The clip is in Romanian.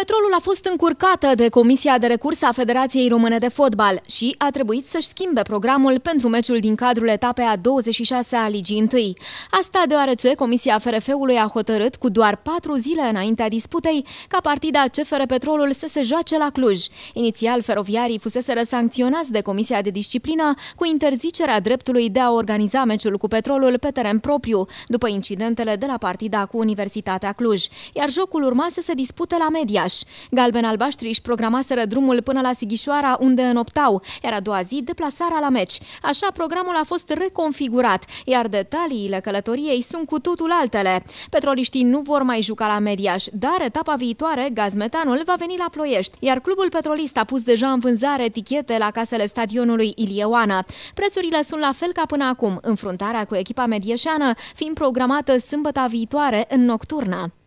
Petrolul a fost încurcată de Comisia de Recurs a Federației Române de Fotbal și a trebuit să-și schimbe programul pentru meciul din cadrul etapei a 26 a Ligii 1. Asta deoarece Comisia FRF-ului a hotărât cu doar patru zile înaintea disputei ca partida CFR Petrolul să se joace la Cluj. Inițial, feroviarii fusese sancționați de Comisia de Disciplină cu interzicerea dreptului de a organiza meciul cu Petrolul pe teren propriu, după incidentele de la partida cu Universitatea Cluj, iar jocul urma să se dispute la media Iași. Galben-albaștri își programaseră drumul până la Sighișoara, unde înoptau, iar a doua zi deplasarea la meci. Așa, programul a fost reconfigurat, iar detaliile călătoriei sunt cu totul altele. Petroliștii nu vor mai juca la Mediaș, dar etapa viitoare, gazmetanul, va veni la Ploiești, iar clubul petrolist a pus deja în vânzare etichete la casele stadionului Ilieoana. Prețurile sunt la fel ca până acum, înfruntarea cu echipa medieșeană fiind programată sâmbăta viitoare în nocturnă.